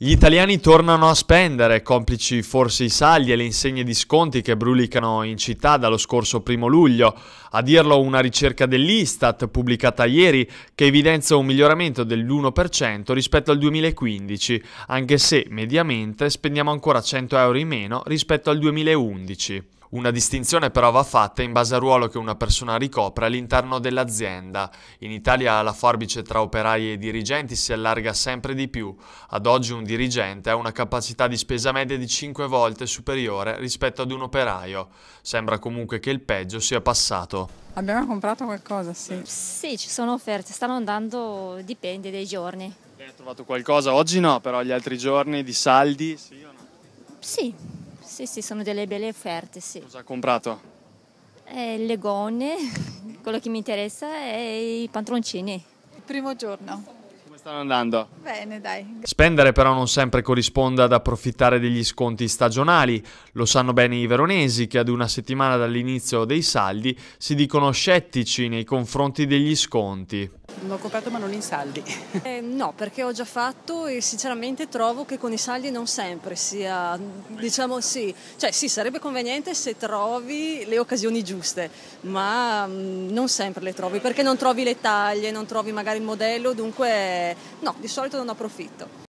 Gli italiani tornano a spendere, complici forse i saldi e le insegne di sconti che brulicano in città dallo scorso primo luglio. A dirlo una ricerca dell'Istat pubblicata ieri che evidenzia un miglioramento dell'1% rispetto al 2015, anche se mediamente spendiamo ancora 100 euro in meno rispetto al 2011. Una distinzione però va fatta in base al ruolo che una persona ricopre all'interno dell'azienda. In Italia la forbice tra operai e dirigenti si allarga sempre di più. Ad oggi un dirigente ha una capacità di spesa media di 5 volte superiore rispetto ad un operaio. Sembra comunque che il peggio sia passato. Abbiamo comprato qualcosa, sì. Sì, ci sono offerte, stanno andando, dipende dai giorni. Lei ha trovato qualcosa? Oggi no, però gli altri giorni di saldi sì o no? Sì. Sì, sì, sono delle belle offerte, sì. Cosa ha comprato? Eh, le gonne, quello che mi interessa, e i pantaloncini. Il primo giorno stanno andando? Bene, dai. Spendere però non sempre corrisponde ad approfittare degli sconti stagionali. Lo sanno bene i veronesi che ad una settimana dall'inizio dei saldi si dicono scettici nei confronti degli sconti. L'ho ho comprato ma non in saldi. Eh, no, perché ho già fatto e sinceramente trovo che con i saldi non sempre sia, diciamo sì, cioè sì, sarebbe conveniente se trovi le occasioni giuste, ma mh, mm, non sempre le trovi perché non trovi le taglie, non trovi magari il modello, dunque no, di solito non approfitto.